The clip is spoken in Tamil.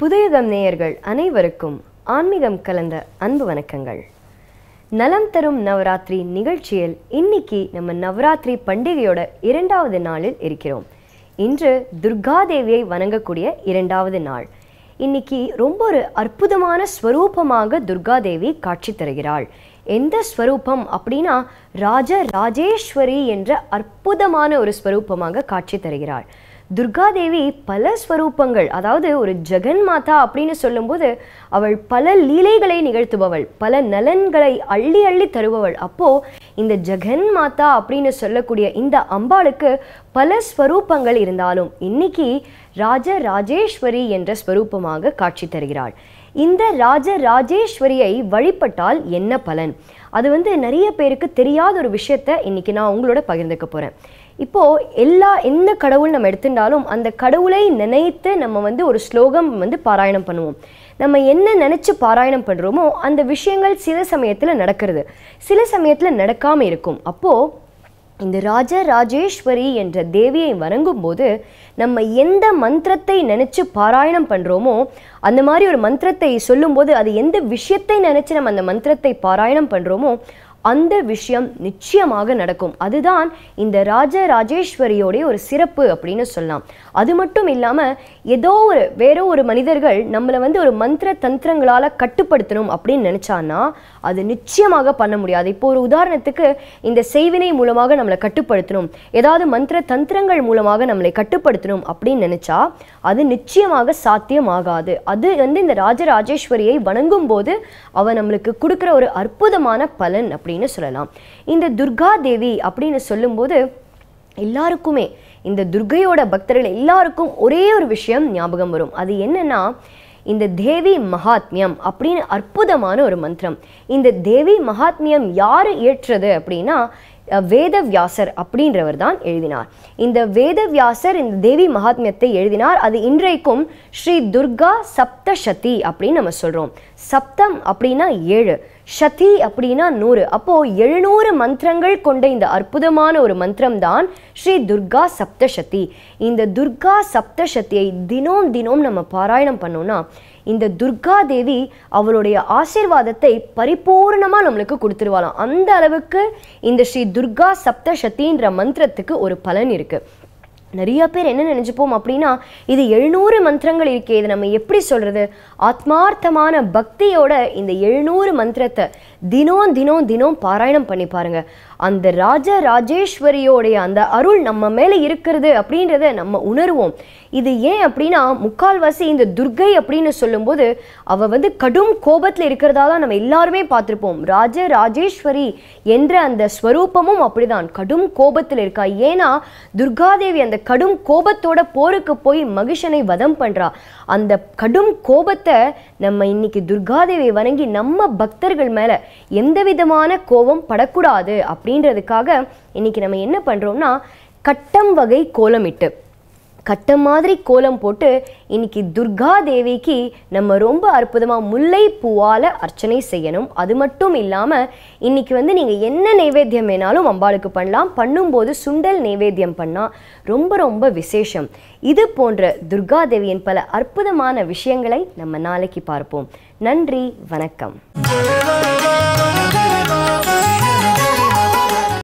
புதியதம் நேயர்கள் அனைவருக்கும் ஆன்மீகம் கலந்த அன்பு வணக்கங்கள் நலம் தரும் நவராத்திரி நிகழ்ச்சியில் இன்னைக்கு நம்ம நவராத்திரி பண்டிகையோட இரண்டாவது நாளில் இருக்கிறோம் இன்று துர்காதேவியை வணங்கக்கூடிய இரண்டாவது நாள் இன்னைக்கு ரொம்ப ஒரு அற்புதமான ஸ்வரூபமாக துர்காதேவி காட்சி தருகிறாள் எந்த ஸ்வரூபம் அப்படின்னா ராஜ ராஜேஸ்வரி என்ற அற்புதமான ஒரு ஸ்வரூபமாக காட்சி தருகிறாள் துர்காதேவி பல ஸ்வரூபங்கள் அதாவது ஒரு ஜெகன் மாதா அப்படின்னு சொல்லும்போது அவள் பல லீலைகளை நிகழ்த்துபவள் பல நலன்களை அள்ளி அள்ளி தருபவள் அப்போ இந்த ஜெகன் மாதா அப்படின்னு சொல்லக்கூடிய இந்த அம்பாளுக்கு பல ஸ்வரூபங்கள் இருந்தாலும் இன்னைக்கு ராஜ ராஜேஸ்வரி என்ற ஸ்வரூபமாக காட்சி தருகிறாள் இந்த ராஜ ராஜேஸ்வரியை வழிபட்டால் என்ன பலன் அது வந்து நிறைய பேருக்கு தெரியாத ஒரு விஷயத்த இன்னைக்கு நான் உங்களோட பகிர்ந்துக்க போறேன் இப்போது எல்லா எந்த கடவுள் நம்ம எடுத்துட்டாலும் அந்த கடவுளை நினைத்து நம்ம வந்து ஒரு ஸ்லோகம் வந்து பாராயணம் பண்ணுவோம் நம்ம என்ன நினச்சி பாராயணம் பண்ணுறோமோ அந்த விஷயங்கள் சில சமயத்தில் நடக்கிறது சில சமயத்தில் நடக்காமல் இருக்கும் அப்போது இந்த ராஜ ராஜேஸ்வரி என்ற தேவியை வணங்கும் போது நம்ம எந்த மந்திரத்தை நினச்சி பாராயணம் பண்ணுறோமோ அந்த மாதிரி ஒரு மந்திரத்தை சொல்லும்போது அது எந்த விஷயத்தை நினச்சி நம்ம அந்த மந்திரத்தை பாராயணம் பண்ணுறோமோ அந்த விஷயம் நிச்சயமாக நடக்கும் அதுதான் இந்த ராஜ ராஜேஸ்வரியோடைய ஒரு சிறப்பு அப்படின்னு சொல்லலாம் அது மட்டும் இல்லாமல் ஏதோ ஒரு வேறோ ஒரு மனிதர்கள் நம்மளை வந்து ஒரு மந்திர தந்திரங்களால் கட்டுப்படுத்தணும் அப்படின்னு நினச்சான்னா அது நிச்சயமாக பண்ண முடியாது இப்போ ஒரு உதாரணத்துக்கு இந்த செய்வினை மூலமாக நம்மளை கட்டுப்படுத்தணும் ஏதாவது மந்திர தந்திரங்கள் மூலமாக நம்மளை கட்டுப்படுத்தணும் அப்படின்னு நினச்சா அது நிச்சயமாக சாத்தியமாகாது அது வந்து இந்த ராஜராஜேஸ்வரியை வணங்கும் போது அவன் நம்மளுக்கு கொடுக்குற ஒரு அற்புதமான பலன் அப்படின்னு அப்படின்னு சொல்லலாம் இந்த துர்கா தேவி அப்படின்னு சொல்லும்போது எல்லாருக்குமே இந்த துர்கையோட பக்தர்கள் எல்லாருக்கும் ஒரே ஒரு விஷயம் ஞாபகம் வரும் அது என்னன்னா இந்த தேவி மகாத்மியம் அப்படின்னு அற்புதமான ஒரு மந்திரம் இந்த தேவி மகாத்மியம் யார் ஏற்றது அப்படின்னா வேதவியாசர் அப்படின்றவர் தான் எழுதினார் இந்த வேதவியாசர் இந்த தேவி மகாத்மியத்தை எழுதினார் அது இன்றைக்கும் ஸ்ரீ துர்கா சப்தசதி அப்படின்னு நம்ம சொல்கிறோம் சப்தம் அப்படின்னா ஏழு சதி அப்படின்னா நூறு அப்போ எழுநூறு மந்திரங்கள் கொண்ட இந்த அற்புதமான ஒரு மந்திரம் தான் ஸ்ரீ துர்கா சப்தசதி இந்த துர்கா சப்தசதியை தினம் தினம் நம்ம பாராயணம் பண்ணோம்னா இந்த துர்கா தேவி அவளுடைய ஆசீர்வாதத்தை பரிபூர்ணமாக நம்மளுக்கு கொடுத்துருவாளாம் அந்த அளவுக்கு இந்த ஸ்ரீ துர்கா சப்தசத்தின்ற மந்திரத்துக்கு ஒரு பலன் இருக்குது நிறைய பேர் என்ன நினைச்சுப்போம் அப்படின்னா இது எழுநூறு மந்திரங்கள் இருக்கே இதை நம்ம எப்படி சொல்கிறது ஆத்மார்த்தமான பக்தியோட இந்த எழுநூறு மந்திரத்தை தினம் தினம் தினம் பாராயணம் பண்ணி பாருங்கள் அந்த ராஜ ராஜேஸ்வரியோடைய அந்த அருள் நம்ம மேலே இருக்கிறது அப்படின்றத நம்ம உணர்வோம் இது ஏன் அப்படின்னா முக்கால்வாசி இந்த துர்கை அப்படின்னு சொல்லும்போது அவள் வந்து கடும் கோபத்தில் இருக்கிறதா தான் நம்ம எல்லாருமே பார்த்துருப்போம் ராஜ ராஜேஸ்வரி என்ற அந்த ஸ்வரூபமும் அப்படிதான் கடும் கோபத்தில் இருக்கா ஏன்னா துர்காதேவி அந்த கடும் கோபத்தோட போருக்கு போய் மகிஷனை வதம் பண்ணுறா அந்த கடும் கோபத்தை நம்ம இன்னைக்கு துர்காதேவி வணங்கி நம்ம பக்தர்கள் மேலே எந்த விதமான கோபம் படக்கூடாது அப்படி அப்படின்றதுக்காக இன்றைக்கி நம்ம என்ன பண்ணுறோம்னா கட்டம் வகை கோலமிட்டு கட்டம் மாதிரி கோலம் போட்டு இன்னைக்கு துர்கா தேவிக்கு நம்ம ரொம்ப அற்புதமாக முல்லை பூவால் அர்ச்சனை செய்யணும் அது மட்டும் இல்லாமல் இன்னைக்கு வந்து நீங்கள் என்ன நைவேத்தியம் வேணாலும் அம்பாளுக்கு பண்ணலாம் பண்ணும்போது சுண்டல் நைவேத்தியம் பண்ணால் ரொம்ப ரொம்ப விசேஷம் இது போன்ற துர்கா தேவியின் பல அற்புதமான விஷயங்களை நம்ம நாளைக்கு பார்ப்போம் நன்றி வணக்கம்